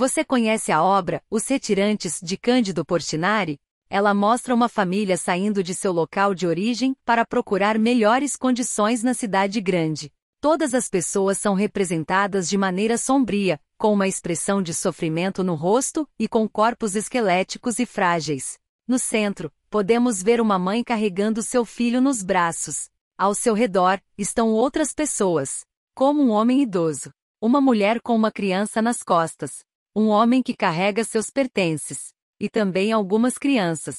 Você conhece a obra Os Retirantes de Cândido Portinari? Ela mostra uma família saindo de seu local de origem para procurar melhores condições na cidade grande. Todas as pessoas são representadas de maneira sombria, com uma expressão de sofrimento no rosto e com corpos esqueléticos e frágeis. No centro, podemos ver uma mãe carregando seu filho nos braços. Ao seu redor, estão outras pessoas, como um homem idoso, uma mulher com uma criança nas costas, um homem que carrega seus pertences, e também algumas crianças,